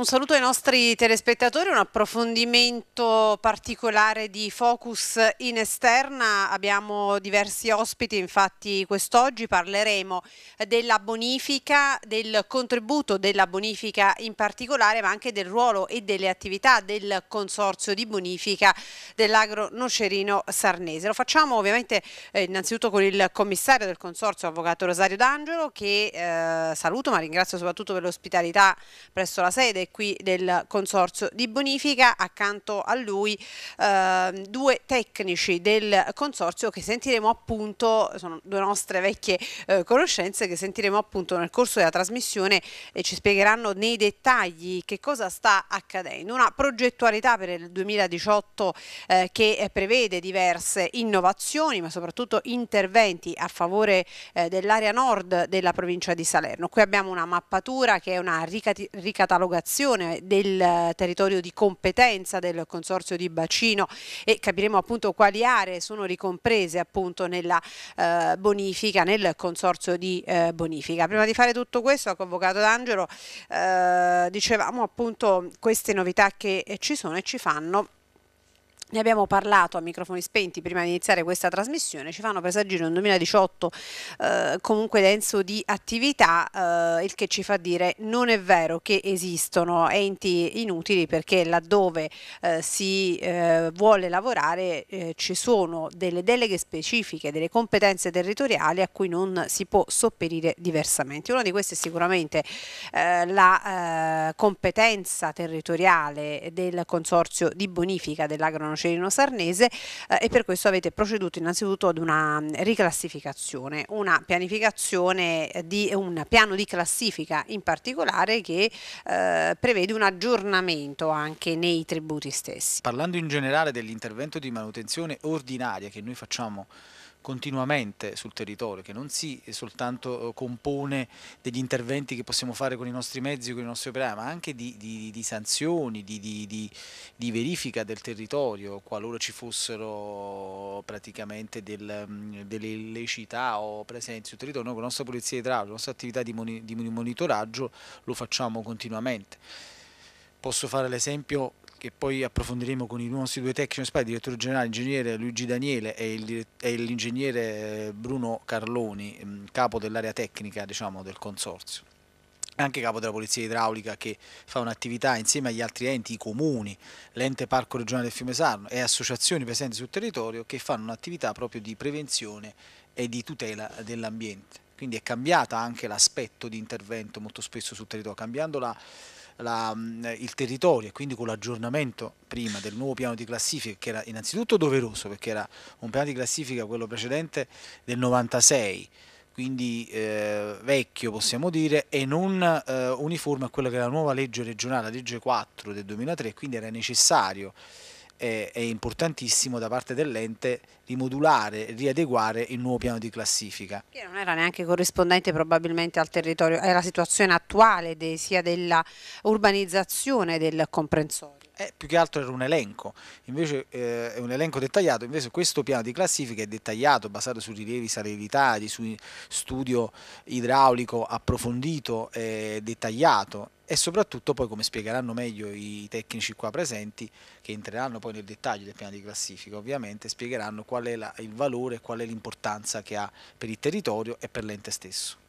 Un saluto ai nostri telespettatori, un approfondimento particolare di Focus in esterna. Abbiamo diversi ospiti, infatti quest'oggi parleremo della bonifica, del contributo della bonifica in particolare, ma anche del ruolo e delle attività del Consorzio di Bonifica dell'Agro Nocerino Sarnese. Lo facciamo ovviamente eh, innanzitutto con il commissario del Consorzio, Avvocato Rosario D'Angelo, che eh, saluto ma ringrazio soprattutto per l'ospitalità presso la sede qui del Consorzio di Bonifica, accanto a lui eh, due tecnici del Consorzio che sentiremo appunto, sono due nostre vecchie eh, conoscenze che sentiremo appunto nel corso della trasmissione e ci spiegheranno nei dettagli che cosa sta accadendo. Una progettualità per il 2018 eh, che eh, prevede diverse innovazioni ma soprattutto interventi a favore eh, dell'area nord della provincia di Salerno. Qui abbiamo una mappatura che è una ricat ricatalogazione dell'appropriazione del territorio di competenza del Consorzio di Bacino e capiremo appunto quali aree sono ricomprese appunto nella eh, bonifica, nel Consorzio di eh, bonifica. Prima di fare tutto questo, convocato D'Angelo, eh, dicevamo appunto queste novità che ci sono e ci fanno ne abbiamo parlato a microfoni spenti prima di iniziare questa trasmissione, ci fanno presagire un 2018 eh, comunque denso di attività, eh, il che ci fa dire non è vero che esistono enti inutili perché laddove eh, si eh, vuole lavorare eh, ci sono delle deleghe specifiche, delle competenze territoriali a cui non si può sopperire diversamente. Una di queste è sicuramente eh, la competenza territoriale del Consorzio di Bonifica dell'Agronomia Nocerino Sarnese eh, e per questo avete proceduto innanzitutto ad una mm, riclassificazione, una pianificazione eh, di un piano di classifica in particolare che eh, prevede un aggiornamento anche nei tributi stessi. Parlando in generale dell'intervento di manutenzione ordinaria che noi facciamo continuamente sul territorio, che non si soltanto eh, compone degli interventi che possiamo fare con i nostri mezzi, con i nostri operai, ma anche di, di, di sanzioni, di, di, verifica del territorio, qualora ci fossero praticamente del, mm, delle illecità o presenze sul territorio. Noi con la nostra polizia idraulica, la nostra attività di monitoraggio lo facciamo continuamente. Posso fare l'esempio che poi approfondiremo con i nostri due tecnici, il direttore generale ingegnere Luigi Daniele e, l'ingegnere Bruno Carloni, mm, capo dell'area tecnica diciamo, del consorzio anche capo della Polizia Idraulica che fa un'attività insieme agli altri enti, i comuni, l'ente Parco Regionale del Fiume Sarno e associazioni presenti sul territorio che fanno un'attività proprio di prevenzione e di tutela dell'ambiente. Quindi è cambiato anche l'aspetto di intervento molto spesso sul territorio, cambiando la, la, mm, il territorio e quindi con l'aggiornamento prima del nuovo piano di classifica che era innanzitutto doveroso perché era un piano di classifica quello precedente del 96 quindi eh, vecchio possiamo dire e non eh, uniforme a quella che era la nuova legge regionale, la legge 4 del 2003 quindi era necessario è, importantissimo da parte dell'ente rimodulare riadeguare il nuovo piano di classifica. Che non era neanche corrispondente probabilmente al territorio, è la situazione attuale de, sia della urbanizzazione del comprensorio. Eh, più che altro era un elenco, invece eh, è un elenco dettagliato, invece questo piano di classifica è dettagliato, basato su rilievi saliritari, su studio idraulico approfondito e eh, dettagliato e soprattutto poi come spiegheranno meglio i tecnici qua presenti che entreranno poi nel dettaglio del piano di classifica ovviamente spiegheranno qual è la, il valore qual è l'importanza che ha per il territorio e per l'ente stesso.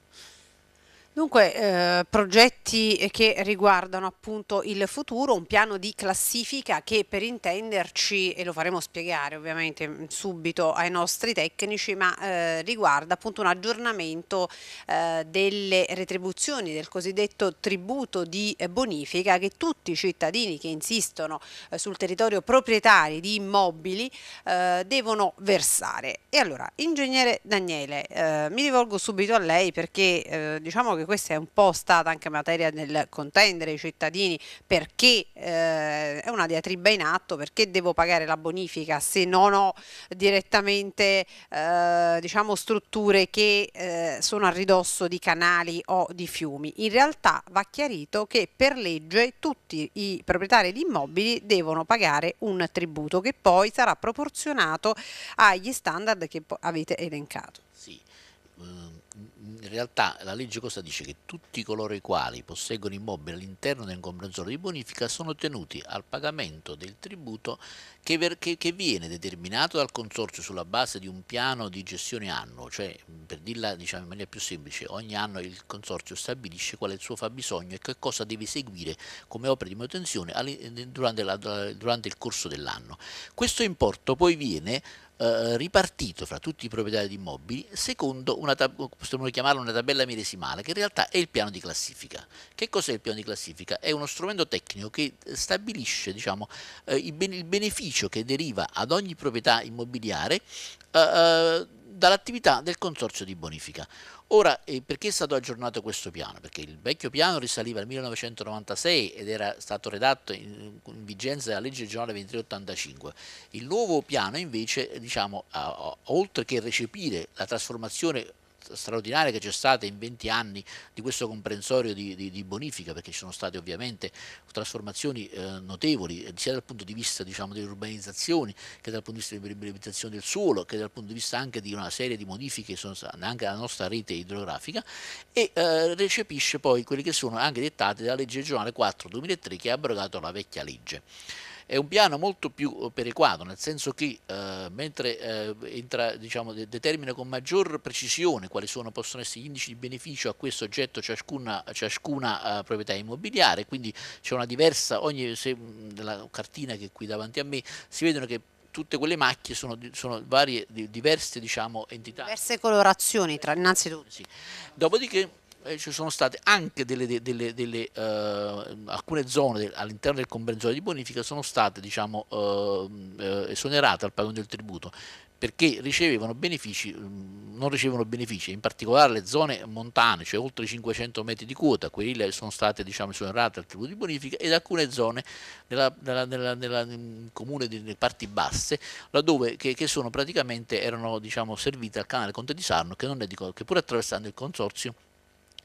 Dunque, eh, progetti che riguardano appunto il futuro, un piano di classifica che per intenderci, e lo faremo spiegare ovviamente mm, subito ai nostri tecnici, ma eh, riguarda appunto un aggiornamento eh, delle retribuzioni, del cosiddetto tributo di bonifica che tutti i cittadini che insistono eh, sul territorio proprietari di immobili eh, devono versare. E allora, ingegnere Daniele, eh, mi rivolgo subito a lei perché diciamo che che questa è un po' stata anche materia nel contendere i cittadini perché eh, è una diatriba in atto, perché devo pagare la bonifica se non ho direttamente eh, diciamo strutture che eh, sono a ridosso di canali o di fiumi. In realtà va chiarito che per legge tutti i proprietari di immobili devono pagare un tributo che poi sarà proporzionato agli standard che avete elencato realtà la legge cosa dice? Che tutti coloro i quali posseggono immobili all'interno di un comprensorio di bonifica sono tenuti al pagamento del tributo che, ver, che, che, viene determinato dal consorzio sulla base di un piano di gestione annuo, cioè per dirla diciamo, in maniera più semplice, ogni anno il consorzio stabilisce qual è il suo fabbisogno e che cosa deve seguire come opera di manutenzione durante, la, durante il corso dell'anno. Questo importo poi viene eh, ripartito fra tutti i proprietari di immobili secondo una, tab- una tabella millesimale, che in realtà è il piano di classifica. Che cos'è il piano di classifica? È uno strumento tecnico che stabilisce diciamo, eh, il, ben- il, beneficio che deriva ad ogni proprietà immobiliare eh, eh, dall'attività del consorzio di bonifica. Ora, perché è stato aggiornato questo piano? Perché il vecchio piano risaliva al 1996 ed era stato redatto in, in vigenza della legge regionale 2385. Il nuovo piano invece, diciamo, a, a, oltre che recepire la trasformazione straordinaria che c'è stata in 20 anni di questo comprensorio di, di, di bonifica, perché ci sono state ovviamente trasformazioni eh, notevoli, eh, sia dal punto di vista diciamo, delle urbanizzazioni, che dal punto di vista dell'impermeabilizzazione del suolo, che dal punto di vista anche di una serie di modifiche che sono state anche alla nostra rete idrografica, e eh, recepisce poi quelli che sono anche dettati dalla legge regionale 4 2003 che ha abrogato la vecchia legge è un piano molto più eh, perequato, nel senso che eh, mentre eh, entra, diciamo, determina con maggior precisione quali sono, possono essere gli indici di beneficio a questo oggetto ciascuna, ciascuna eh, proprietà immobiliare, quindi c'è una diversa, ogni, se, nella mm, cartina che è qui davanti a me si vedono che tutte quelle macchie sono, sono varie, diverse diciamo, entità. Diverse colorazioni tra innanzitutto. Sì. Dopodiché eh, ci sono state anche delle, delle, delle, eh, alcune zone all'interno del comprensore di bonifica sono state diciamo, eh, eh esonerate al pagamento del tributo perché ricevevano benefici, mm, non ricevevano benefici, in particolare le zone montane, cioè oltre 500 metri di quota, quelle sono state diciamo, esonerate al tributo di bonifica ed alcune zone nella, nella, nella, nella mm, comune delle parti basse, laddove che, che sono praticamente erano diciamo, servite al canale Conte di Sarno, che, non è di, che pur attraversando il consorzio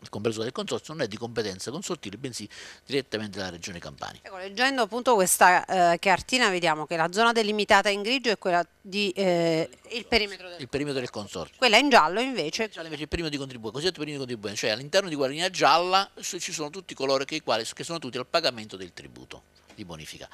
compreso del consorzio, non è di competenza consortile, bensì direttamente dalla regione Campania. Ecco, leggendo appunto questa eh, cartina vediamo che la zona delimitata in grigio è quella di eh, il, perimetro del, il perimetro del consorzio. Quella in giallo invece? In giallo invece il perimetro di contribuente, cosiddetto perimetro di contribuente, cioè all'interno di quella linea gialla ci sono tutti coloro che, che sono tutti al pagamento del tributo di bonifica.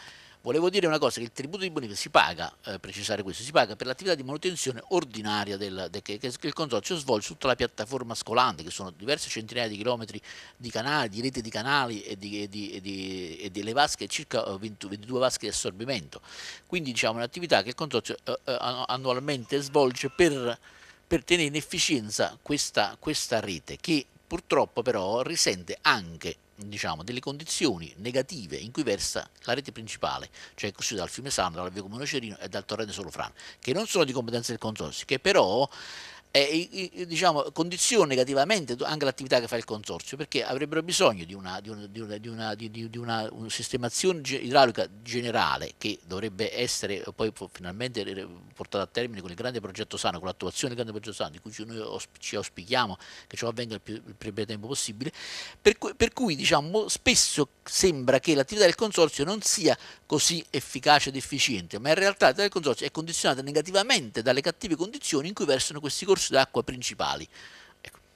Volevo dire una cosa, che il tributo di bonifica si paga, eh, precisare questo, si paga per l'attività di manutenzione ordinaria del, de, che, che, il consorzio svolge su tutta la piattaforma scolante, che sono diverse centinaia di chilometri di canali, di rete di canali e, di, e, di, e, di, e delle vasche, circa 20, eh, 22 vasche di assorbimento. Quindi diciamo un'attività che il consorzio eh, eh annualmente svolge per, per, tenere in efficienza questa, questa rete, che purtroppo però risente anche diciamo, delle condizioni negative in cui versa la rete principale, cioè costituita dal fiume Sandro, dalla via Comune Cerino e dal torrente Solofrano, che non sono di competenza del consorzio, che però eh, diciamo, condiziona negativamente anche l'attività che fa il consorzio perché avrebbero bisogno di una, di una, di una, di una sistemazione idraulica generale che dovrebbe essere eh, poi finalmente portata a termine con il grande progetto sano, con l'attuazione del grande progetto sano di cui noi ci auspichiamo che ciò avvenga il più, il breve tempo possibile, per cui, per cui diciamo, spesso sembra che l'attività del consorzio non sia così efficace ed efficiente, ma in realtà l'attività del consorzio è condizionata negativamente dalle cattive condizioni in cui versano questi corsi corsi d'acqua principali.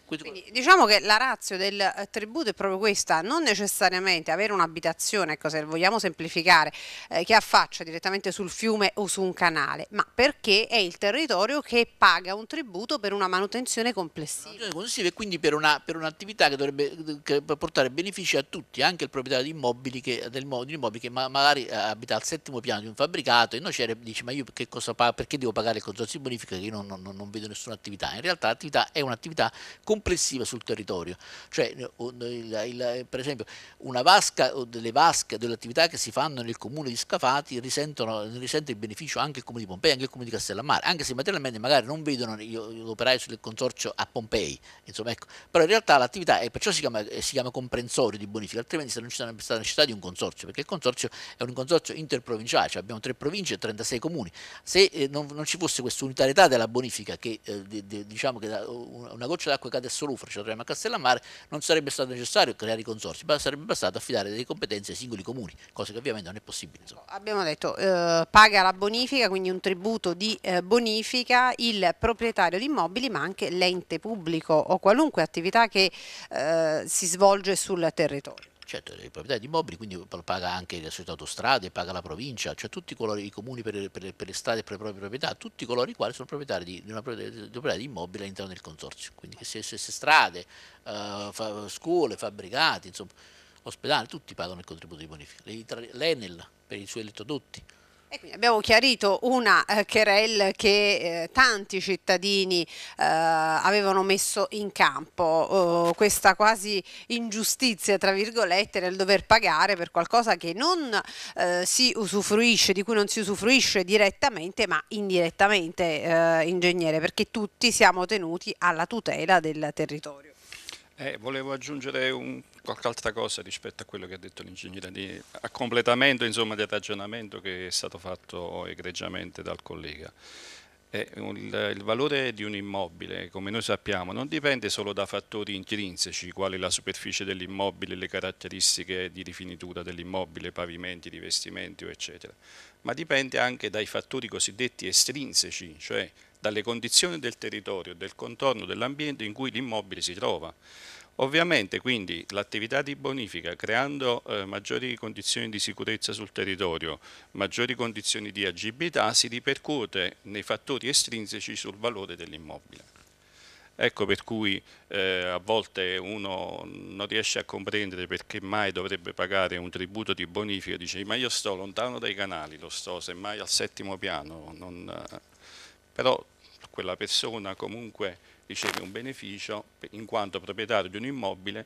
Quindi, diciamo che la razza del eh, tributo è proprio questa, non necessariamente avere un'abitazione, ecco, se vogliamo semplificare, eh, che affaccia direttamente sul fiume o su un canale, ma perché è il territorio che paga un tributo per una manutenzione complessiva. Una manutenzione complessiva e quindi per, un'attività che dovrebbe che portare benefici a tutti, anche il proprietario di immobili che, del, di immobili che ma, magari eh, abita al settimo piano di un fabbricato e non noi dice ma io che cosa, perché devo pagare il consorzio di bonifica che io non, non, non vedo nessuna attività. In realtà l'attività è un'attività comunitaria complessiva sul territorio. Cioè, eh, il, il, eh, per esempio, una vasca o delle vasche, delle attività che si fanno nel comune di Scafati risentono, risente il beneficio anche il comune di Pompei, anche il comune di Castellammare, anche se materialmente magari non vedono gli sul consorzio a Pompei, insomma, ecco. però in realtà l'attività è perciò si chiama, eh, si chiama comprensorio di bonifica, altrimenti non ci sarebbe stata necessità di un consorzio, perché il consorzio è un consorzio interprovinciale, cioè abbiamo tre province e 36 comuni. Se eh, non, non, ci fosse questa unitarietà della bonifica, che eh, di, di, diciamo che da, una goccia d'acqua cade adesso l'UFRA ce l'avremo a Castellammare, non sarebbe stato necessario creare i consorsi, ma sarebbe bastato affidare delle competenze ai singoli comuni, cosa che ovviamente non è possibile. Insomma. Abbiamo detto, eh, paga la bonifica, quindi un tributo di eh, bonifica, il proprietario di immobili, ma anche l'ente pubblico o qualunque attività che eh, si svolge sul territorio certo è proprietario di immobili, quindi paga anche le società autostrade, paga la provincia, cioè tutti coloro, i comuni per, per, per, le strade e per le proprie proprietà, tutti coloro i quali sono proprietari di, di, una, proprietà di immobile all'interno del consorzio, quindi se, se, se strade, uh, fa, scuole, fabbricati, insomma, ospedali, tutti pagano il contributo di bonifica, l'Enel per i suoi elettrodotti, e quindi abbiamo chiarito una eh, che eh, tanti cittadini eh, avevano messo in campo, oh, questa quasi ingiustizia tra virgolette nel dover pagare per qualcosa che non eh, si usufruisce, di cui non si usufruisce direttamente ma indirettamente eh, ingegnere, perché tutti siamo tenuti alla tutela del territorio. Eh, volevo aggiungere un, qualche altra cosa rispetto a quello che ha detto l'ingegnere, di, a completamento insomma, del ragionamento che è stato fatto egregiamente dal collega. Eh, un, il, valore di un immobile, come noi sappiamo, non dipende solo da fattori intrinseci, quali la superficie dell'immobile, le caratteristiche di rifinitura dell'immobile, pavimenti, rivestimenti, eccetera, ma dipende anche dai fattori cosiddetti estrinseci, cioè dalle condizioni del territorio del contorno dell'ambiente in cui l'immobile si trova. Ovviamente quindi l'attività di bonifica creando eh, maggiori condizioni di sicurezza sul territorio, maggiori condizioni di agibilità si ripercuote nei fattori estrinseci sul valore dell'immobile. Ecco per cui eh, a volte uno non riesce a comprendere perché mai dovrebbe pagare un tributo di bonifica, dice ma io sto lontano dai canali, lo sto semmai al settimo piano, non, eh, però quella persona comunque riceve un beneficio in quanto proprietario di un immobile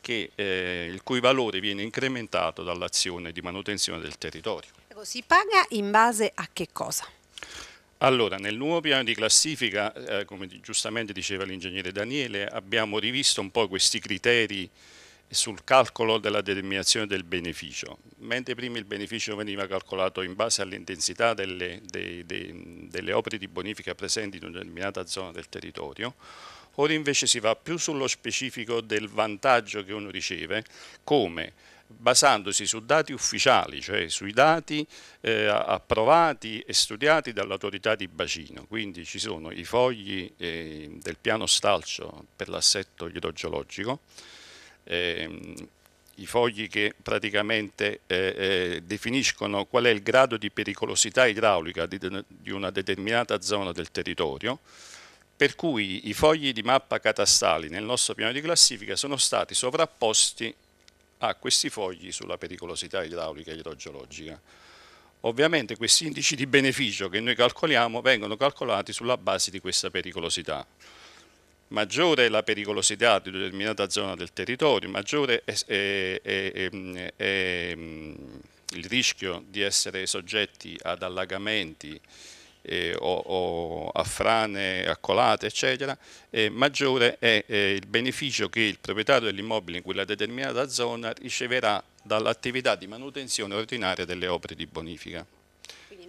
che, eh, il cui valore viene incrementato dall'azione di manutenzione del territorio. Ecco, si paga in base a che cosa? Allora, nel nuovo piano di classifica, eh, come giustamente diceva l'ingegnere Daniele, abbiamo rivisto un po' questi criteri sul calcolo della determinazione del beneficio, mentre prima il beneficio veniva calcolato in base all'intensità delle, delle, opere di bonifica presenti in una determinata zona del territorio, ora invece si va più sullo specifico del vantaggio che uno riceve, come basandosi su dati ufficiali, cioè sui dati eh, approvati e studiati dall'autorità di bacino, quindi ci sono i fogli eh, del piano stalcio per l'assetto idrogeologico, eh, i fogli che praticamente eh, eh, definiscono qual è il grado di pericolosità idraulica di, di una determinata zona del territorio, per cui i fogli di mappa catastali nel nostro piano di classifica sono stati sovrapposti a questi fogli sulla pericolosità idraulica e idrogeologica. Ovviamente questi indici di beneficio che noi calcoliamo vengono calcolati sulla base di questa pericolosità maggiore è la pericolosità di una determinata zona del territorio, maggiore è, è, è, è mm, il rischio di essere soggetti ad allagamenti eh, o, o, a frane, a colate, eccetera, e maggiore è eh, il beneficio che il proprietario dell'immobile in quella determinata zona riceverà dall'attività di manutenzione ordinaria delle opere di bonifica.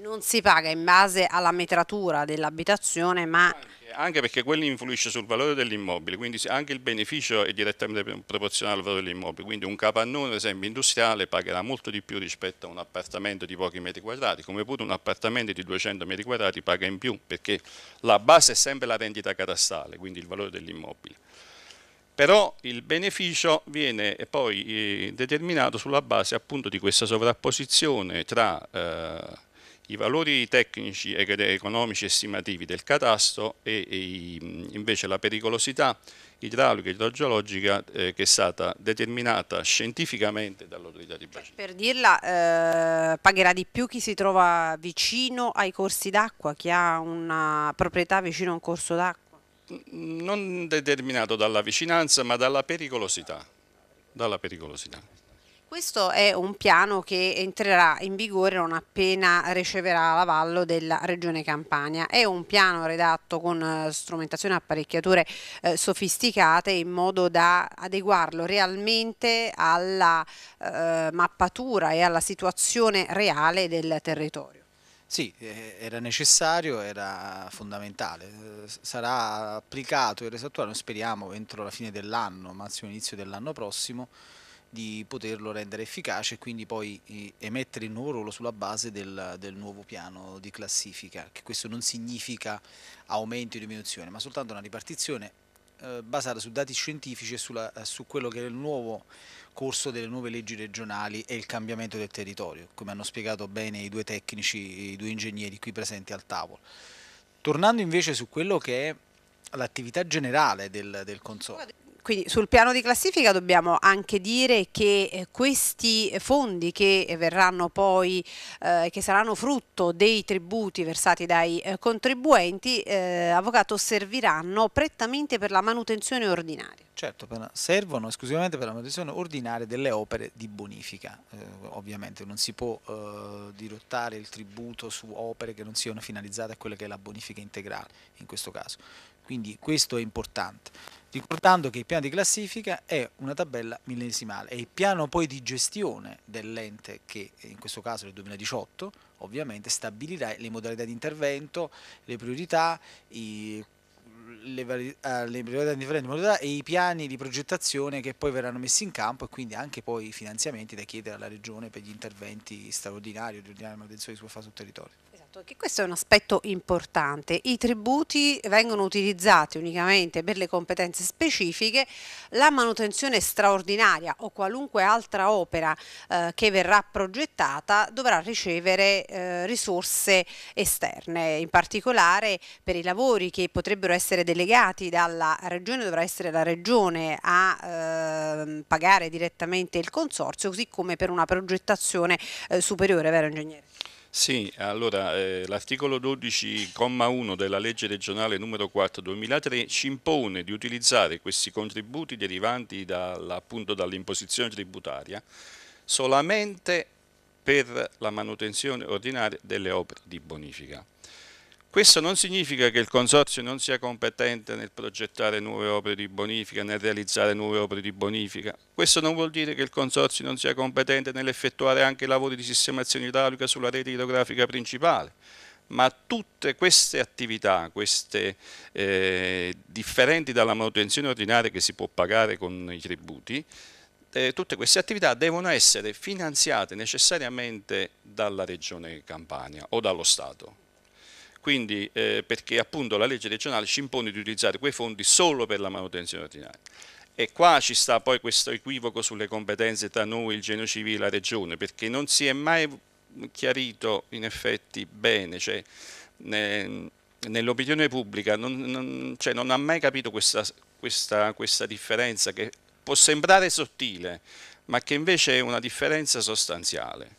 Non si paga in base alla metratura dell'abitazione, ma anche perché quello influisce sul valore dell'immobile, quindi anche il beneficio è direttamente proporzionale al valore dell'immobile, quindi un capannone ad esempio industriale pagherà molto di più rispetto a un appartamento di pochi metri quadrati, come pure un appartamento di 200 metri quadrati paga in più, perché la base è sempre la rendita catastale, quindi il valore dell'immobile. Però il beneficio viene eh, poi eh, determinato sulla base appunto di questa sovrapposizione tra... Eh, i valori tecnici ed economici estimativi del catasto e, e invece la pericolosità idraulica e idrogeologica eh, che è stata determinata scientificamente dall'autorità di bacino. per dirla, eh, pagherà di più chi si trova vicino ai corsi d'acqua, chi ha una proprietà vicino a un corso d'acqua? Non determinato dalla vicinanza ma dalla pericolosità. Dalla pericolosità. Questo è un piano che entrerà in vigore non appena riceverà l'avallo della Regione Campania. È un piano redatto con eh, strumentazione e apparecchiature eh, sofisticate in modo da adeguarlo realmente alla eh, mappatura e alla situazione reale del territorio. Sì, eh, era necessario, era fondamentale. Eh, sarà applicato e reso resattuato, speriamo, entro la fine dell'anno, massimo inizio dell'anno prossimo di poterlo rendere efficace e quindi poi emettere il nuovo ruolo sulla base del, del nuovo piano di classifica, che questo non significa aumento o diminuzione, ma soltanto una ripartizione eh, basata su dati scientifici e sulla, eh, su quello che è il nuovo corso delle nuove leggi regionali e il cambiamento del territorio, come hanno spiegato bene i due tecnici, i due ingegneri qui presenti al tavolo. Tornando invece su quello che è l'attività generale del, del consorzio. Quindi sul piano di classifica dobbiamo anche dire che eh, questi fondi che eh, verranno poi, eh, che saranno frutto dei tributi versati dai eh, contribuenti, eh, avvocato, serviranno prettamente per la manutenzione ordinaria. Certo, servono esclusivamente per la manutenzione ordinaria delle opere di bonifica, eh, ovviamente non si può eh, dirottare il tributo su opere che non siano finalizzate a quella che è la bonifica integrale in questo caso quindi questo è importante. Ricordando che il piano di classifica è una tabella millesimale, è il piano poi di gestione dell'ente che in questo caso è il 2018 ovviamente stabilirà le modalità di intervento, le priorità, i, le, ah, le priorità di intervento e i piani di progettazione che poi verranno messi in campo e quindi anche poi i finanziamenti da chiedere alla Regione per gli interventi straordinari o di ordinaria manutenzione che si può fare sul territorio fatto che questo è un aspetto importante. I tributi vengono utilizzati unicamente per le competenze specifiche, la manutenzione straordinaria o qualunque altra opera eh, che verrà progettata dovrà ricevere eh, risorse esterne, in particolare per i lavori che potrebbero essere delegati dalla regione dovrà essere la regione a eh, pagare direttamente il consorzio, così come per una progettazione eh, superiore, vero ingegnere? Sì, allora eh, l'articolo 12,1 della legge regionale numero 4 2003 ci impone di utilizzare questi contributi derivanti dal, dall'imposizione tributaria solamente per la manutenzione ordinaria delle opere di bonifica. Questo non significa che il Consorzio non sia competente nel progettare nuove opere di bonifica, nel realizzare nuove opere di bonifica. Questo non vuol dire che il Consorzio non sia competente nell'effettuare anche lavori di sistemazione idraulica sulla rete idrografica principale. Ma tutte queste attività, queste eh, differenti dalla manutenzione ordinaria che si può pagare con i tributi, eh, tutte queste attività devono essere finanziate necessariamente dalla Regione Campania o dallo Stato quindi, eh, perché appunto la legge regionale ci impone di utilizzare quei fondi solo per la manutenzione ordinaria. E qua ci sta poi questo equivoco sulle competenze tra noi, il genio civile e la regione, perché non si è mai chiarito in effetti bene, cioè, ne, nell'opinione pubblica non, non, cioè, non, ha mai capito questa, questa, questa differenza che può sembrare sottile, ma che invece è una differenza sostanziale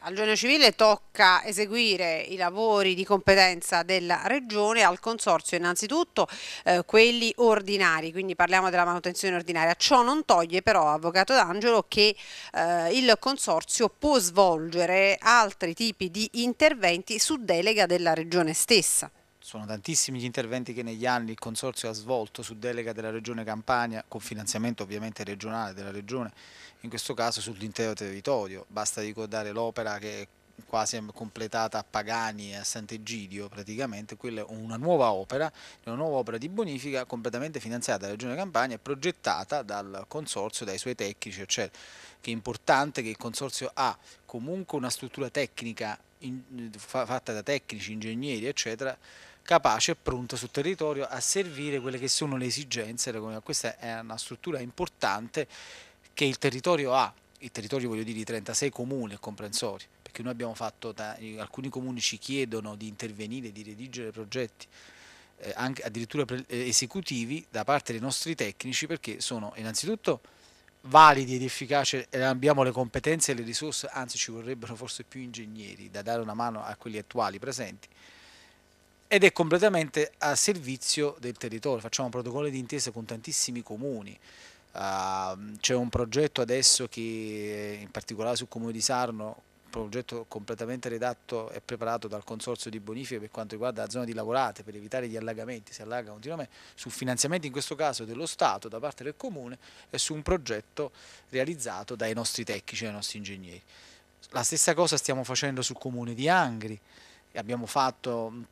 al Genio Civile tocca eseguire i lavori di competenza della Regione, al Consorzio innanzitutto eh, quelli ordinari, quindi parliamo della manutenzione ordinaria. Ciò non toglie però, Avvocato D'Angelo, che eh, il Consorzio può svolgere altri tipi di interventi su delega della Regione stessa sono tantissimi gli interventi che negli anni il Consorzio ha svolto su delega della Regione Campania, con finanziamento ovviamente regionale della Regione, in questo caso sull'intero territorio. Basta ricordare l'opera che è quasi completata a Pagani e a Sant'Egidio praticamente, quella è una nuova opera, una nuova opera di bonifica completamente finanziata dalla Regione Campania e progettata dal Consorzio, dai suoi tecnici, eccetera. Che è importante che il Consorzio ha comunque una struttura tecnica in, fatta da tecnici, ingegneri, eccetera, capace e pronta sul territorio a servire quelle che sono le esigenze Questa è una struttura importante che il territorio ha, il territorio voglio dire di 36 comuni e comprensori, perché noi abbiamo fatto, alcuni comuni ci chiedono di intervenire, di redigere progetti, eh, anche, addirittura eh, esecutivi da parte dei nostri tecnici perché sono innanzitutto validi ed efficaci e abbiamo le competenze e le risorse, anzi ci vorrebbero forse più ingegneri da dare una mano a quelli attuali presenti, ed è completamente a servizio del territorio. Facciamo un protocollo di intesa con tantissimi comuni. Uh, c'è un progetto adesso che in particolare sul comune di Sarno progetto completamente redatto e preparato dal consorzio di bonifica per quanto riguarda la zona di lavorate per evitare gli allagamenti, si allaga continuamente, su finanziamenti in questo caso dello Stato da parte del Comune e su un progetto realizzato dai nostri tecnici, dai nostri ingegneri. La stessa cosa stiamo facendo sul Comune di Angri, abbiamo fatto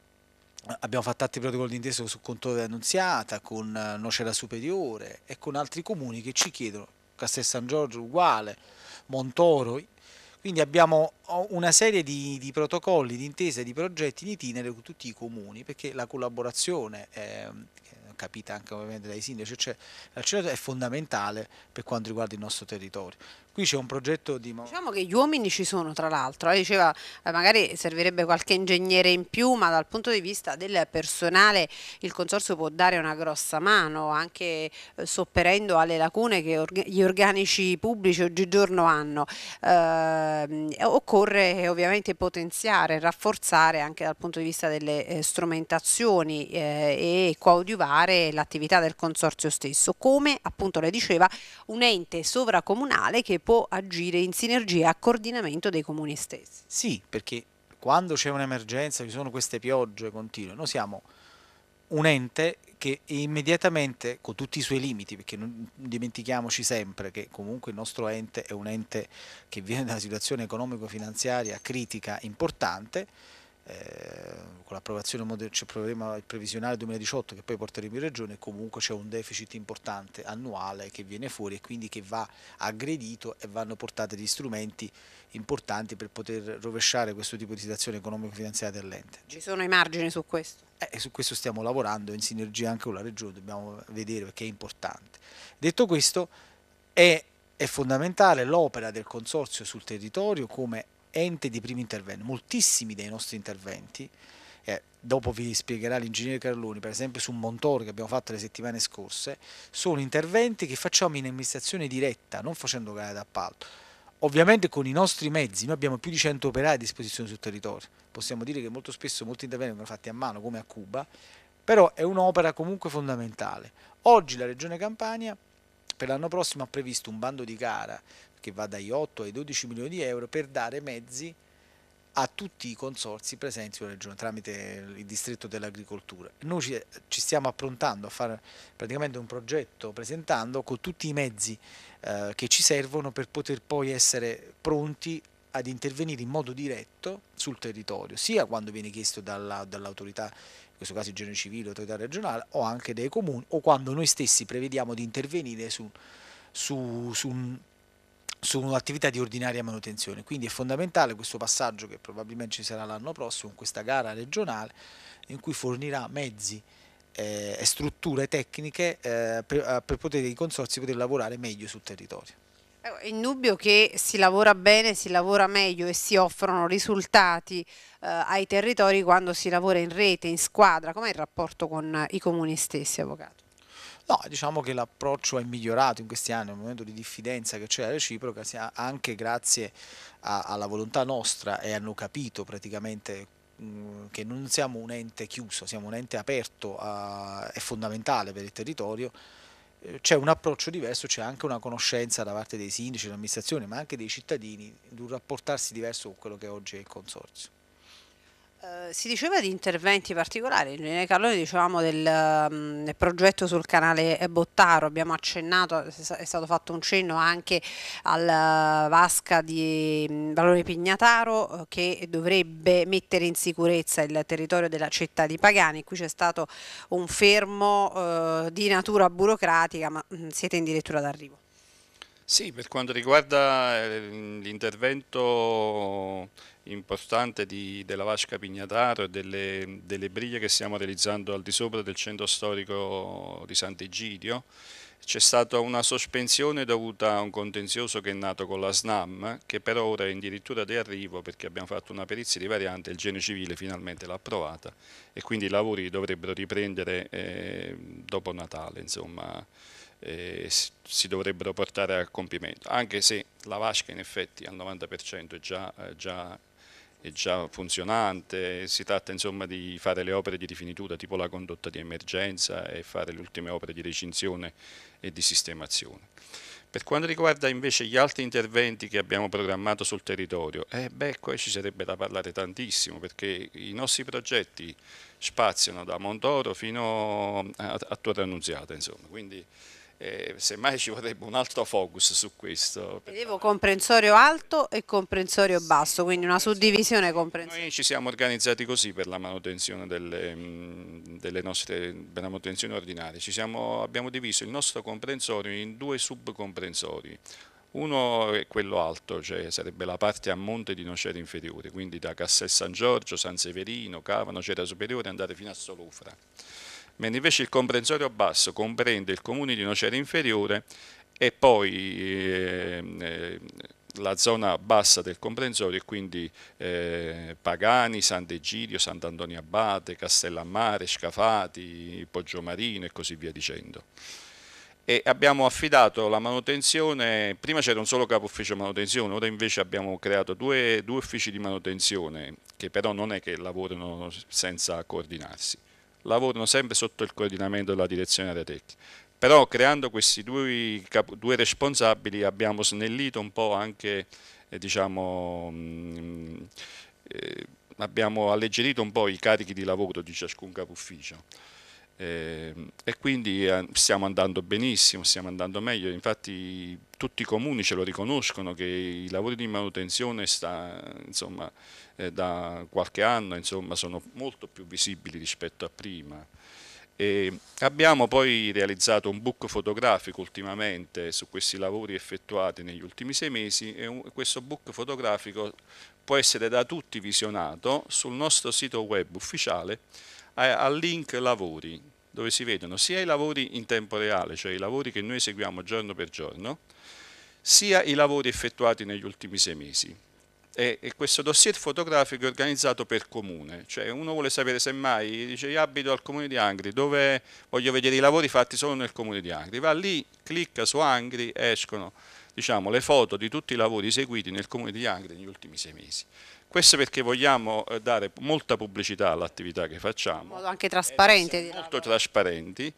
abbiamo fatto altri protocolli d'intesa su Contore Annunziata, con eh, Nocera Superiore e con altri comuni che ci chiedono, Castel San Giorgio uguale, Montoro, quindi abbiamo oh, una serie di, di protocolli, di intese, di progetti in itinere con tutti i comuni, perché la collaborazione, è, capita anche ovviamente dai sindaci, cioè, è fondamentale per quanto riguarda il nostro territorio qui c'è un progetto di... Diciamo che gli uomini ci sono tra l'altro, eh, diceva eh, magari servirebbe qualche ingegnere in più ma dal punto di vista del personale il consorzio può dare una grossa mano anche eh, sopperendo alle lacune che orga gli organici pubblici oggigiorno hanno. Ehm, occorre ovviamente potenziare, rafforzare anche dal punto di vista delle eh, strumentazioni eh, e coadiuvare l'attività del consorzio stesso come appunto le diceva un ente sovracomunale che può agire in sinergia a coordinamento dei comuni stessi. Sì, perché quando c'è un'emergenza, ci sono queste piogge continue, noi siamo un ente che immediatamente, con tutti i suoi limiti, perché non dimentichiamoci sempre che comunque il nostro ente è un ente che viene da una situazione economico-finanziaria critica importante, eh, con l'approvazione del previsionale 2018 che poi porteremo in regione comunque c'è un deficit importante annuale che viene fuori e quindi che va aggredito e vanno portati gli strumenti importanti per poter rovesciare questo tipo di situazione economico-finanziaria dell'ente. Ci sono i margini su questo? Eh, su questo stiamo lavorando in sinergia anche con la regione, dobbiamo vedere perché è importante. Detto questo è, è fondamentale l'opera del consorzio sul territorio come ente di primo intervento, moltissimi dei nostri interventi, eh, dopo vi spiegherà l'ingegnere Carloni, per esempio su Montoro che abbiamo fatto le settimane scorse, sono interventi che facciamo in amministrazione diretta, non facendo gare d'appalto. Ovviamente con i nostri mezzi, noi abbiamo più di 100 operai a disposizione sul territorio, possiamo dire che molto spesso molti interventi vengono fatti a mano come a Cuba, però è un'opera comunque fondamentale. Oggi la Regione Campania per l'anno prossimo ha previsto un bando di gara che va dagli 8 ai 12 milioni di euro per dare mezzi a tutti i consorsi presenti sulla regione tramite il distretto dell'agricoltura. Noi ci, ci, stiamo approntando a fare praticamente un progetto presentando con tutti i mezzi eh, che ci servono per poter poi essere pronti ad intervenire in modo diretto sul territorio, sia quando viene chiesto dalla, dall'autorità, in questo caso il genere civile, l'autorità regionale, o anche dai comuni, o quando noi stessi prevediamo di intervenire su, su, su un su un'attività di ordinaria manutenzione. Quindi è fondamentale questo passaggio che probabilmente ci sarà l'anno prossimo in questa gara regionale in cui fornirà mezzi eh, e strutture tecniche eh, eh, per, poter i consorzi poter lavorare meglio sul territorio. È indubbio che si lavora bene, si lavora meglio e si offrono risultati ai territori quando si lavora in rete, in squadra. Com'è il rapporto con i comuni stessi, Avvocato? No, diciamo che l'approccio è migliorato in questi anni, è un momento di diffidenza che c'è la reciproca, anche grazie a, alla volontà nostra e hanno capito praticamente che non siamo un ente chiuso, siamo un ente aperto, a, è fondamentale per il territorio, eh, c'è un approccio diverso, c'è anche una conoscenza da parte dei sindaci, dell'amministrazione, ma anche dei cittadini, di un rapportarsi diverso con quello che oggi è il consorzio. Eh, si diceva di interventi particolari, in linea Carlone dicevamo del, mm, del, progetto sul canale Bottaro, abbiamo accennato, è stato fatto un cenno anche alla eh, vasca di mm, Valore Pignataro eh, che dovrebbe mettere in sicurezza il territorio della città di Pagani, qui c'è stato un fermo uh, di natura burocratica ma mm, siete in dirittura d'arrivo. Sì, per quanto riguarda l'intervento importante di, della vasca Pignataro e delle, delle, briglie che stiamo realizzando al di sopra del centro storico di Sant'Egidio. C'è stata una sospensione dovuta a un contenzioso che è nato con la SNAM, che per ora è addirittura di arrivo perché abbiamo fatto una perizia di variante, il Genio Civile finalmente l'ha approvata e quindi i lavori dovrebbero riprendere eh, dopo Natale, insomma, eh, si dovrebbero portare a compimento, anche se la vasca in effetti al 90% è già, eh, già è già funzionante, si tratta insomma di fare le opere di rifinitura tipo la condotta di emergenza e fare le ultime opere di recinzione e di sistemazione. Per quanto riguarda invece gli altri interventi che abbiamo programmato sul territorio, eh beh, qua ci sarebbe da parlare tantissimo perché i nostri progetti spaziano da Montoro fino a, a Torre Annunziata, insomma, quindi eh, semmai ci vorrebbe un altro focus su questo. Vedevo comprensorio alto e comprensorio basso, quindi una suddivisione comprensorio. Noi ci siamo organizzati così per la manutenzione delle, mm, delle nostre per la manutenzione ordinaria, siamo, abbiamo diviso il nostro comprensorio in due subcomprensori, uno è quello alto, cioè sarebbe la parte a monte di Nocera Inferiore, quindi da Cassè San Giorgio, San Severino, Cava, Nocera Superiore, andare fino a Solufra mentre invece il comprensorio basso comprende il comune di Nocera Inferiore e poi ehm, eh, la zona bassa del comprensorio e quindi eh, Pagani, Sant'Egidio, Sant'Antonio Abate, Castellammare, Scafati, Poggiomarino e così via dicendo. E abbiamo affidato la manutenzione, prima c'era un solo capo ufficio manutenzione, ora invece abbiamo creato due, due uffici di manutenzione che però non è che lavorano senza coordinarsi lavorano sempre sotto il coordinamento della direzione area tecnica. Però creando questi due, due responsabili abbiamo snellito un po' anche, eh, diciamo, mh, mm, eh, abbiamo alleggerito un po' i carichi di lavoro di ciascun capo ufficio. Ehm, e quindi eh, stiamo andando benissimo, stiamo andando meglio, infatti tutti i comuni ce lo riconoscono che i lavori di manutenzione sta, insomma, eh, da qualche anno insomma, sono molto più visibili rispetto a prima. E abbiamo poi realizzato un book fotografico ultimamente su questi lavori effettuati negli ultimi sei mesi e questo book fotografico può essere da tutti visionato sul nostro sito web ufficiale al link lavori, dove si vedono sia i lavori in tempo reale, cioè i lavori che noi eseguiamo giorno per giorno, sia i lavori effettuati negli ultimi sei mesi. E, e questo dossier fotografico è organizzato per comune, cioè uno vuole sapere semmai, dice io abito al comune di Angri, dove voglio vedere i lavori fatti solo nel comune di Angri, va lì, clicca su Angri, escono diciamo, le foto di tutti i lavori eseguiti nel comune di Angri negli ultimi sei mesi. Questo perché vogliamo eh, dare molta pubblicità all'attività che facciamo. In modo anche trasparente. Eh, molto trasparenti.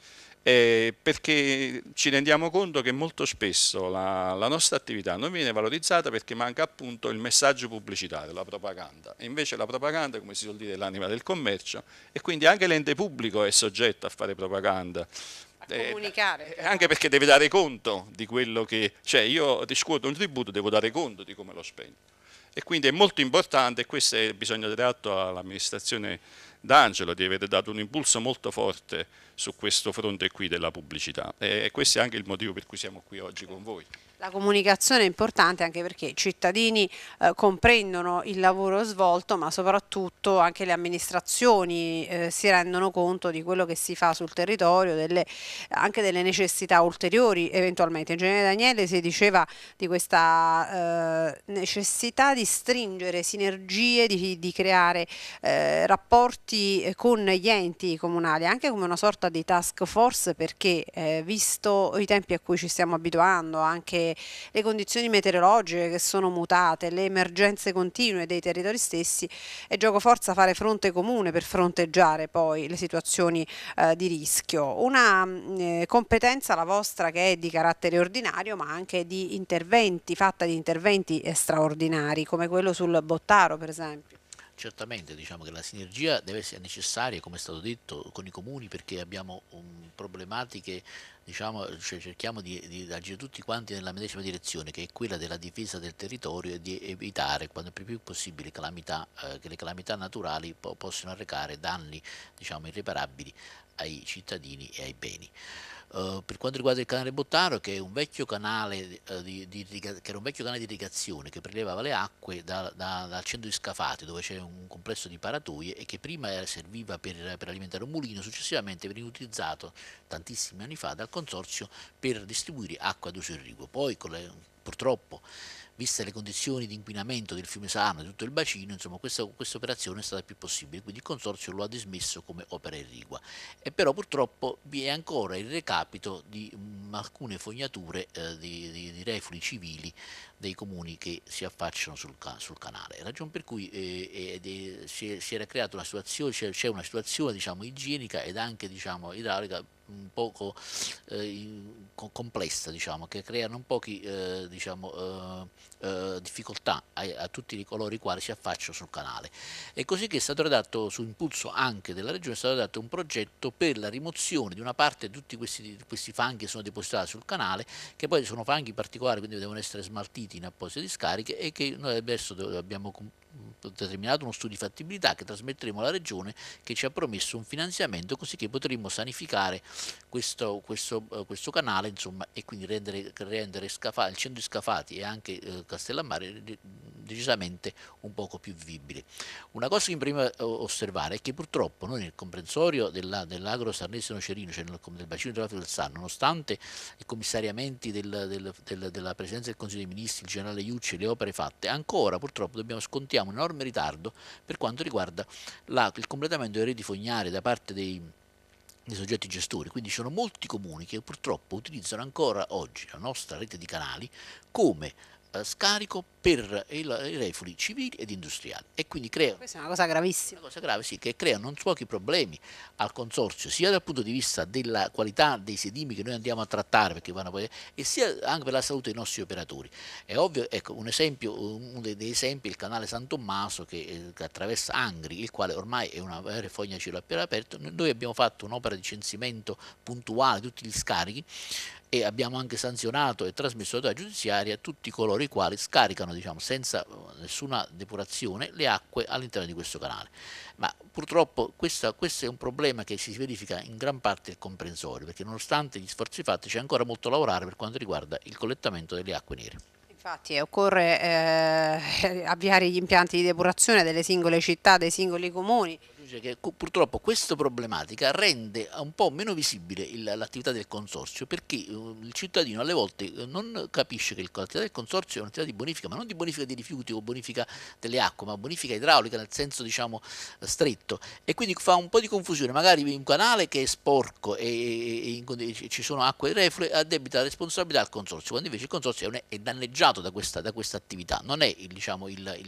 Eh, perché ci rendiamo conto che molto spesso la, la, nostra attività non viene valorizzata perché manca appunto il messaggio pubblicitario, la propaganda. E invece la propaganda, come si suol dire, è l'anima del commercio e quindi anche l'ente pubblico è soggetto a fare propaganda. A eh, comunicare. Eh, anche perché deve dare conto di quello che... Cioè io riscuoto un tributo, devo dare conto di come lo spendo e quindi è molto importante, questo è bisogno atto all'amministrazione D'Angelo di aver dato un impulso molto forte su questo fronte qui della pubblicità e questo è anche il motivo per cui siamo qui oggi con voi. La comunicazione è importante anche perché i cittadini eh, comprendono il lavoro svolto ma soprattutto anche le amministrazioni eh, si rendono conto di quello che si fa sul territorio, delle, anche delle necessità ulteriori eventualmente. In genere Daniele si diceva di questa eh, necessità di stringere sinergie, di, di creare eh, rapporti eh, con gli enti comunali, anche come una sorta sorta di task force perché eh, visto i tempi a cui ci stiamo abituando, anche le condizioni meteorologiche che sono mutate, le emergenze continue dei territori stessi, è gioco forza fare fronte comune per fronteggiare poi le situazioni eh, di rischio. Una mm, eh, competenza la vostra che è di carattere ordinario ma anche di interventi, fatta di interventi eh, straordinari come quello sul Bottaro per esempio certamente diciamo che la sinergia deve essere necessaria, come è stato detto, con i comuni perché abbiamo um, problematiche, diciamo, cioè cerchiamo di, di, agire tutti quanti nella medesima direzione, che è quella della difesa del territorio e di evitare quanto più possibile calamità, eh, che le calamità naturali po possano arrecare danni diciamo, irreparabili ai cittadini e ai beni. Eh, per quanto riguarda il canale Bottaro, che, canale, uh, di, di, che, era un vecchio canale di irrigazione che prelevava le acque da, da, dal centro di Scafati, dove c'è un complesso di paratoie e che prima serviva per, per, alimentare un mulino, successivamente veniva utilizzato tantissimi anni fa dal consorzio per distribuire acqua ad uso irriguo. Poi, le, purtroppo, viste le condizioni di inquinamento del fiume Sarno e tutto il bacino, insomma, questa, questa, operazione è stata più possibile, quindi il consorzio lo ha dismesso come opera irrigua. E però purtroppo vi è ancora il recapito di mh, mm, alcune fognature eh, di, di, di reflui civili dei comuni che si affacciano sul, sul canale. Ragione per cui eh, eh, si, si, era creata una situazione, c'è una situazione diciamo, igienica ed anche diciamo, idraulica un poco eh, complessa, diciamo, che crea non poche eh, diciamo, eh, eh difficoltà a, a, tutti coloro i quali si affacciano sul canale. È così che è stato redatto, su impulso anche della Regione, è stato redatto un progetto per la rimozione di una parte di tutti questi, questi fanghi che sono depositati sul canale, che poi sono fanghi particolari, quindi devono essere smaltiti in apposite discariche e che noi adesso abbiamo determinato uno studio di fattibilità che trasmetteremo alla Regione che ci ha promesso un finanziamento così che potremo sanificare questo, questo, eh, questo canale insomma, e quindi rendere, rendere Scafa, il centro di Scafati e anche eh, Castellammare decisamente un poco più vivibile. Una cosa che mi preme eh, osservare è che purtroppo noi nel comprensorio dell'agro sarnese nocerino, cioè nel, del bacino idrografico del San, nonostante i commissariamenti del, del, del, della presenza del Consiglio dei Ministri, il generale Iucci, le opere fatte, ancora purtroppo dobbiamo scontiamo abbiamo un enorme ritardo per quanto riguarda la, il completamento delle reti fognarie da parte dei, dei soggetti gestori, quindi ci sono molti comuni che purtroppo utilizzano ancora oggi la nostra rete di canali come eh, scarico per i refughi civili ed industriali e quindi crea Questa è una cosa gravissima. Una cosa grave, sì, che crea non pochi problemi al consorzio, sia dal punto di vista della qualità dei sedimi che noi andiamo a trattare, poi, e sia anche per la salute dei nostri operatori. È ovvio, ecco, un esempio, uno degli esempi è il canale San Tommaso che, eh, che attraversa Angri, il quale ormai è una vera fogna cielo appena aperto. Noi abbiamo fatto un'opera di censimento puntuale, di tutti gli scarichi, e abbiamo anche sanzionato e trasmesso da giudiziaria tutti coloro i quali scaricano diciamo, senza eh, nessuna depurazione le acque all'interno di questo canale. Ma purtroppo questa, questo è un problema che si verifica in gran parte del comprensorio, perché nonostante gli sforzi fatti c'è ancora molto da lavorare per quanto riguarda il collettamento delle acque nere. Infatti eh, occorre eh, avviare gli impianti di depurazione delle singole città, dei singoli comuni, legge che purtroppo questa problematica rende un po' meno visibile l'attività del consorzio perché eh, il cittadino alle volte eh, non capisce che l'attività del consorzio è un'attività di bonifica, ma non di bonifica dei rifiuti o bonifica delle acque, ma bonifica idraulica nel senso diciamo eh, stretto e quindi fa un po' di confusione, magari un canale che è sporco e, e, e ci sono acque reflue addebita la responsabilità al consorzio, quando invece il consorzio è danneggiato da questa, da questa attività, non è diciamo, l'attore,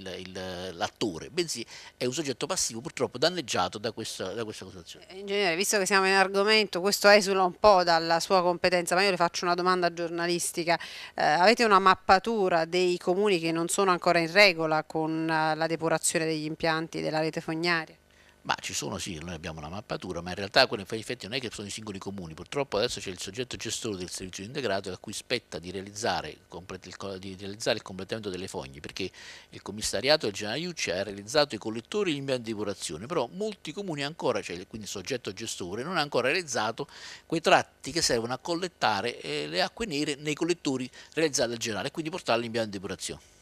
diciamo, bensì è un soggetto passivo purtroppo danneggiato beneficiato da questa, da questa situazione. Eh, ingegnere, visto che siamo in argomento, questo esula un po' dalla sua competenza, ma io le faccio una domanda giornalistica. Eh, avete una mappatura dei comuni che non sono ancora in regola con eh, la depurazione degli impianti della rete fognaria? Ma ci sono sì, noi abbiamo una mappatura, ma in realtà quello che fa effetti non è che sono i singoli comuni, purtroppo adesso c'è il soggetto gestore del servizio integrato a cui spetta di realizzare, di realizzare, il completamento delle fogne, perché il commissariato del Gianaiucci ha realizzato i collettori e gli impianti di depurazione, però molti comuni ancora, cioè, quindi il soggetto gestore, non ha ancora realizzato quei tratti che servono a collettare eh, le acque nere nei collettori realizzati dal generale e quindi portarli in impianti di depurazione.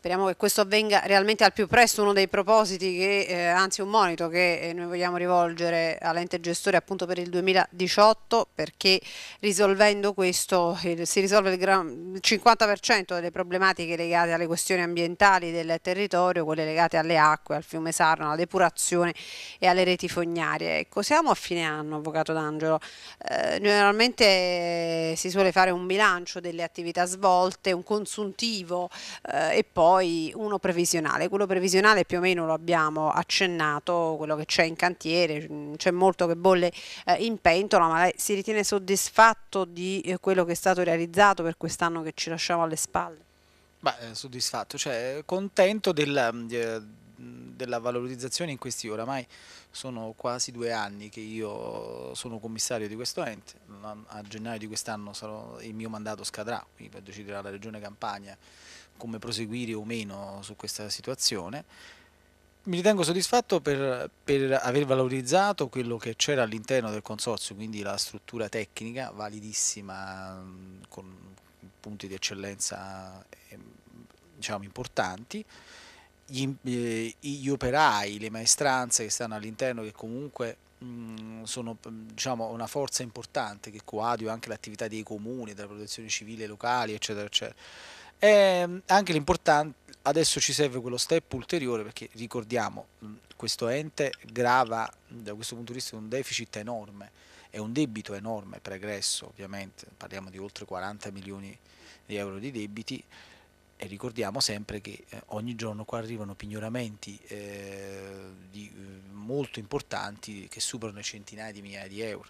Speriamo che questo avvenga realmente al più presto, uno dei propositi, che, eh, anzi un monito che eh, noi vogliamo rivolgere all'ente gestore appunto per il 2018 perché risolvendo questo il, si risolve il, gran, il 50% delle problematiche legate alle questioni ambientali del territorio, quelle legate alle acque, al fiume Sarno, alla depurazione e alle reti fognarie. Ecco, siamo a fine anno, Avvocato D'Angelo, eh, normalmente eh, si suole fare un bilancio delle attività svolte, un consuntivo eh, e poi poi uno previsionale. Quello previsionale più o meno lo abbiamo accennato, quello che c'è in cantiere, mm, c'è molto che bolle eh, in pentola, ma lei si ritiene soddisfatto di eh, quello che è stato realizzato per quest'anno che ci lasciamo alle spalle? Beh, eh, soddisfatto, cioè contento della, mm, della valorizzazione in questi oramai sono quasi due anni che io sono commissario di questo ente, a gennaio di quest'anno il mio mandato scadrà, quindi deciderà la Regione Campania come proseguire o meno su questa situazione. Mi ritengo soddisfatto per, per aver valorizzato quello che c'era all'interno del consorzio, quindi la struttura tecnica validissima con punti di eccellenza ehm, diciamo, importanti, gli, eh, gli operai, le maestranze che stanno all'interno che comunque sono diciamo, una forza importante che coadio anche l'attività dei comuni, della protezione civile locali, eccetera, eccetera. E ehm, anche l'importante, adesso ci serve quello step ulteriore perché ricordiamo, questo ente grava da questo punto di vista un deficit enorme, è un debito enorme pregresso ovviamente, parliamo di oltre 40 milioni di euro di debiti e ricordiamo sempre che eh, ogni giorno qua arrivano pignoramenti eh, di, eh, molto importanti che superano i centinaia di migliaia di euro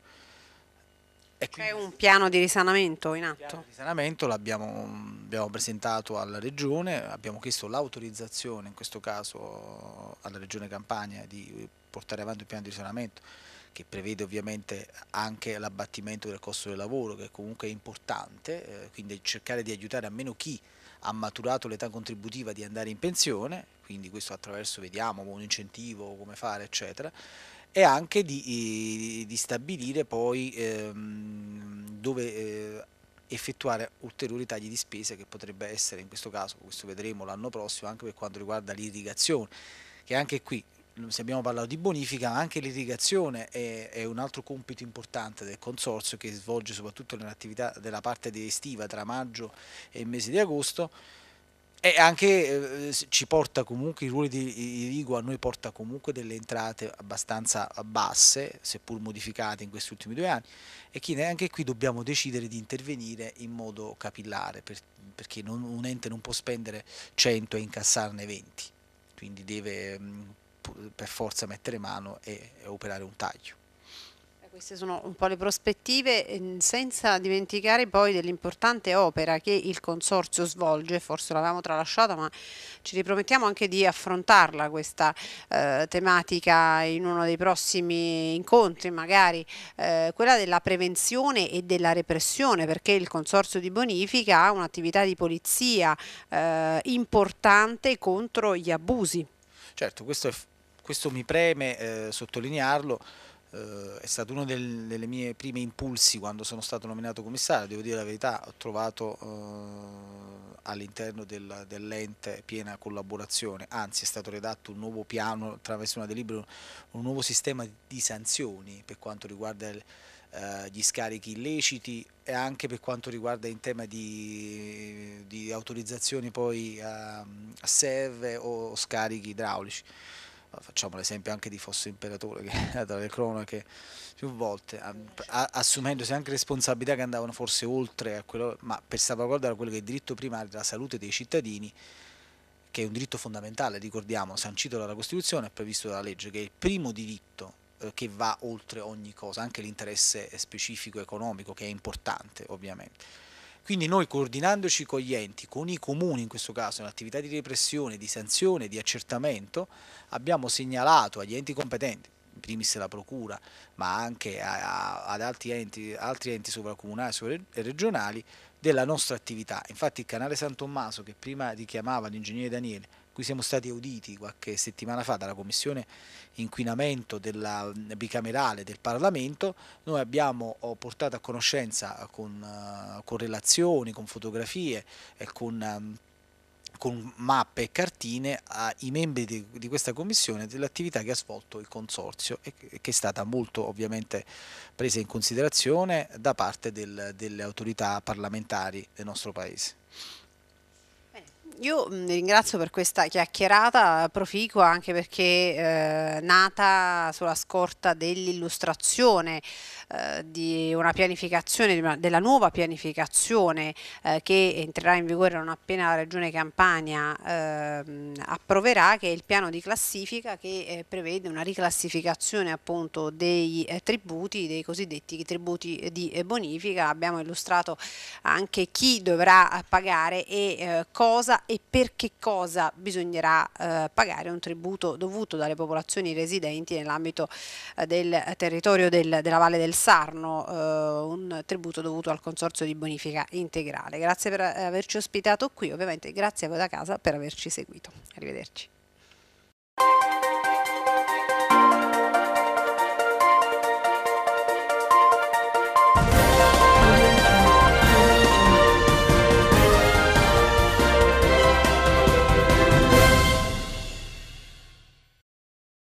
c'è un piano di risanamento in atto? Il piano di risanamento l'abbiamo presentato alla Regione, abbiamo chiesto l'autorizzazione in questo caso alla Regione Campania di portare avanti il piano di risanamento che prevede ovviamente anche l'abbattimento del costo del lavoro che comunque eh, è importante, quindi cercare di aiutare almeno chi ha maturato l'età contributiva di andare in pensione, quindi questo attraverso vediamo un incentivo, come fare eccetera e anche di, di stabilire poi ehm, dove eh, effettuare ulteriori tagli di spesa che potrebbe essere in questo caso, questo vedremo l'anno prossimo anche per quanto riguarda l'irrigazione, che anche qui se abbiamo parlato di bonifica, anche l'irrigazione è, è, un altro compito importante del consorzio che svolge soprattutto nell'attività della parte estiva tra maggio e mese di agosto e anche eh, ci porta comunque i ruoli di Irigua a noi porta comunque delle entrate abbastanza basse seppur modificate in questi ultimi due anni e quindi anche qui dobbiamo decidere di intervenire in modo capillare per, perché non, un ente non può spendere 100 e incassarne 20 quindi deve mh, mm, per forza mettere mano e, e operare un taglio queste sono un po' le prospettive, ehm, senza dimenticare poi dell'importante opera che il Consorzio svolge, forse l'avevamo tralasciata ma ci ripromettiamo anche di affrontarla questa eh, tematica in uno dei prossimi incontri, magari eh, quella della prevenzione e della repressione, perché il Consorzio di Bonifica ha un'attività di polizia eh, importante contro gli abusi. Certo, questo, è, questo mi preme eh, sottolinearlo eh, è stato uno del, delle mie prime impulsi quando sono stato nominato commissario, devo dire la verità, ho trovato eh, all'interno del, dell'ente piena collaborazione, anzi è stato redatto un nuovo piano attraverso una delibera, un nuovo sistema di sanzioni per quanto riguarda il, eh, gli scarichi illeciti e anche per quanto riguarda in tema di, di autorizzazioni poi a, a serve o scarichi idraulici facciamo l'esempio anche di Fosso Imperatore che è tra le cronache più volte assumendosi anche responsabilità che andavano forse oltre a quello ma per salvaguardare quello che è il diritto primario della salute dei cittadini che è un diritto fondamentale ricordiamo sancito dalla Costituzione e previsto dalla legge che è il primo diritto eh, che va oltre ogni cosa anche l'interesse specifico economico che è importante ovviamente quindi noi coordinandoci con gli enti, con i comuni in questo caso, nell'attività di repressione, di sanzione, di accertamento, abbiamo segnalato agli enti competenti, in primis la procura, ma anche a, a, ad altri enti, altri enti sovracomunali e regionali, della nostra attività. Infatti il canale San Tommaso che prima richiamava l'ingegnere Daniele cui siamo stati auditi qualche settimana fa dalla Commissione inquinamento della bicamerale del Parlamento, noi abbiamo oh, portato a conoscenza con, eh, con relazioni, con fotografie e con ehm, con mappe e cartine ai membri di, di questa commissione dell'attività che ha svolto il consorzio e che è stata molto ovviamente presa in considerazione da parte del, delle autorità parlamentari del nostro Paese io mh, mm, ringrazio per questa chiacchierata proficua anche perché eh, nata sulla scorta dell'illustrazione eh, di una pianificazione, di una, della nuova pianificazione eh, che entrerà in vigore non appena la Regione Campania ehm, approverà, che è il piano di classifica che eh, prevede una riclassificazione appunto dei eh, tributi, dei cosiddetti tributi di eh, bonifica. Abbiamo illustrato anche chi dovrà pagare e cosa e per che cosa bisognerà eh, pagare un tributo dovuto dalle popolazioni residenti nell'ambito eh, del territorio del, della Valle del Sarno, eh, un tributo dovuto al Consorzio di Bonifica Integrale. Grazie per eh, averci ospitato qui, ovviamente grazie a voi da casa per averci seguito. Arrivederci.